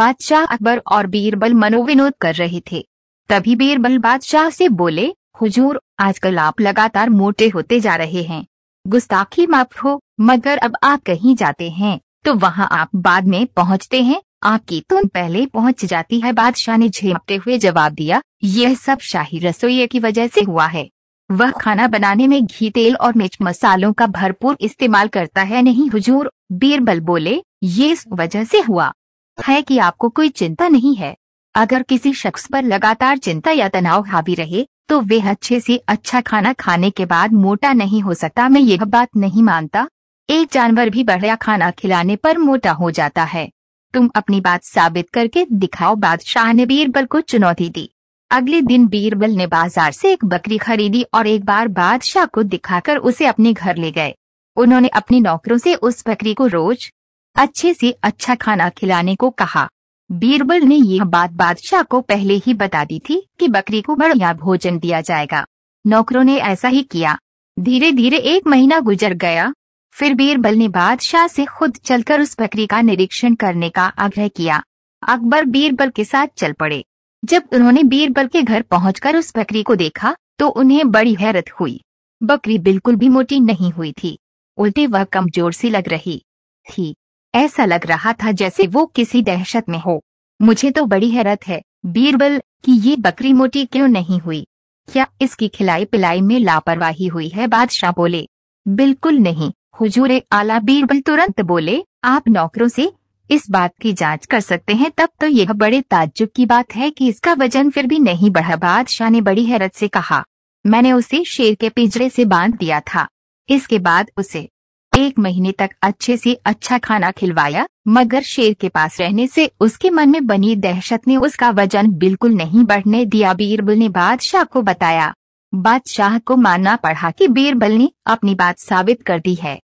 बादशाह अकबर और बीरबल मनोविनोद कर रहे थे तभी बीरबल बादशाह से बोले हुजूर आजकल आप लगातार मोटे होते जा रहे हैं गुस्ताखी माफ हो मगर अब आप कहीं जाते हैं तो वहाँ आप बाद में पहुँचते हैं आपकी तुम पहले पहुँच जाती है बादशाह ने झेपते हुए जवाब दिया यह सब शाही रसोई की वजह से हुआ है वह खाना बनाने में घी तेल और मिर्च मसालों का भरपूर इस्तेमाल करता है नहीं हुजूर बीरबल बोले ये इस वजह से हुआ है कि आपको कोई चिंता नहीं है अगर किसी शख्स पर लगातार चिंता या तनाव हावी रहे तो वे अच्छे से अच्छा खाना खाने के बाद मोटा नहीं हो सकता मैं यह बात नहीं मानता एक जानवर भी बढ़िया खाना खिलाने पर मोटा हो जाता है तुम अपनी बात साबित करके दिखाओ बादशाह ने बीरबल को चुनौती दी अगले दिन बीरबल ने बाजार से एक बकरी खरीदी और एक बार बादशाह को दिखाकर उसे अपने घर ले गए उन्होंने अपने नौकरों से उस बकरी को रोज अच्छे से अच्छा खाना खिलाने को कहा बीरबल ने यह बात बादशाह को पहले ही बता दी थी कि बकरी को बढ़िया भोजन दिया जाएगा नौकरों ने ऐसा ही किया धीरे धीरे एक महीना गुजर गया फिर बीरबल ने बादशाह से खुद चलकर उस बकरी का निरीक्षण करने का आग्रह किया अकबर बीरबल के साथ चल पड़े जब उन्होंने बीरबल के घर पहुंचकर उस बकरी को देखा तो उन्हें बड़ी हैरत हुई बकरी बिल्कुल भी मोटी नहीं हुई थी उल्टे वह कमजोर सी लग रही थी ऐसा लग रहा था जैसे वो किसी दहशत में हो मुझे तो बड़ी हैरत है बीरबल कि ये बकरी मोटी क्यों नहीं हुई क्या इसकी खिलाई पिलाई में लापरवाही हुई है बादशाह बोले बिल्कुल नहीं हुजूरे आला बीरबल तुरंत बोले आप नौकरों से इस बात की जांच कर सकते हैं तब तो यह बड़े ताज्जुब की बात है कि इसका वजन फिर भी नहीं बढ़ा बादशाह ने बड़ी हैरत से कहा मैंने उसे शेर के पिंजरे से बांध दिया था इसके बाद उसे एक महीने तक अच्छे से अच्छा खाना खिलवाया मगर शेर के पास रहने से उसके मन में बनी दहशत ने उसका वजन बिल्कुल नहीं बढ़ने दिया बीरबल ने बादशाह को बताया बादशाह को मानना पड़ा कि बीरबल ने अपनी बात साबित कर दी है